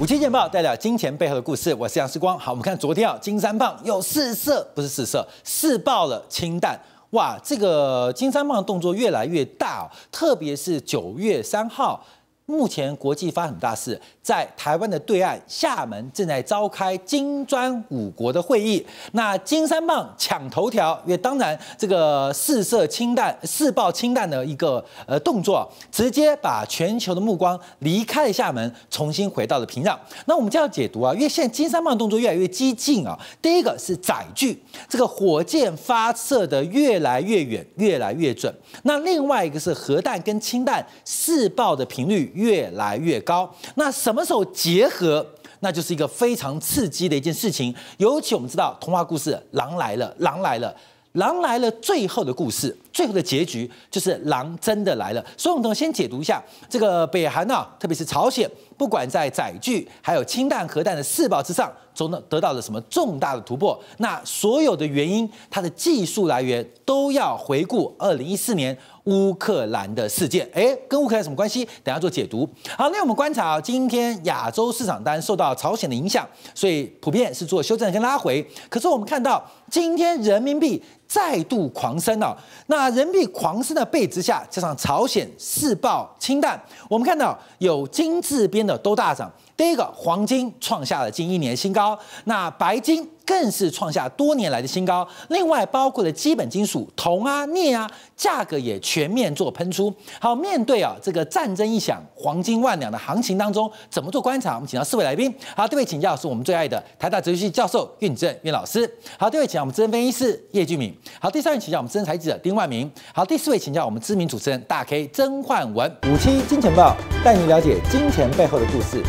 五七电报代表金钱背后的故事，我是杨世光。好，我们看昨天啊，金三胖又试色，不是试色，试爆了清淡。哇，这个金三胖的动作越来越大，特别是九月三号。目前国际发生大事，在台湾的对岸厦门正在召开金砖五国的会议。那金三棒抢头条，也当然这个试射氢弹、试爆氢弹的一个呃动作，直接把全球的目光离开了厦门，重新回到了平壤。那我们就要解读啊，因为现在金三棒动作越来越激进啊。第一个是载具，这个火箭发射的越来越远，越来越准。那另外一个是核弹跟氢弹试爆的频率。越来越高，那什么时候结合，那就是一个非常刺激的一件事情。尤其我们知道童话故事《狼来了》，狼来了，狼来了，最后的故事，最后的结局就是狼真的来了。所以我们先解读一下这个北韩啊，特别是朝鲜，不管在载具还有氢弹、核弹的四爆之上，总得得到了什么重大的突破。那所有的原因，它的技术来源都要回顾二零一四年。乌克兰的事件，哎，跟乌克兰什么关系？等下做解读。好，那我们观察，今天亚洲市场单受到朝鲜的影响，所以普遍是做修正跟拉回。可是我们看到今天人民币。再度狂升了，那人民币狂升的背之下，加上朝鲜四爆氢弹，我们看到有金字边的都大涨。第一个黄金创下了近一年新高，那白金更是创下多年来的新高。另外包括了基本金属，铜啊、镍啊，价格也全面做喷出。好，面对啊这个战争一响，黄金万两的行情当中，怎么做观察？我们请到四位来宾。好，这位请，教是我们最爱的台大哲学系教授苑正苑老师。好，这位请，我们资深分析师叶俊敏。好，第三位请教我们资深财经记者丁万明。好，第四位请教我们知名主持人大 K 曾焕文。五期金钱报带你了解金钱背后的故事。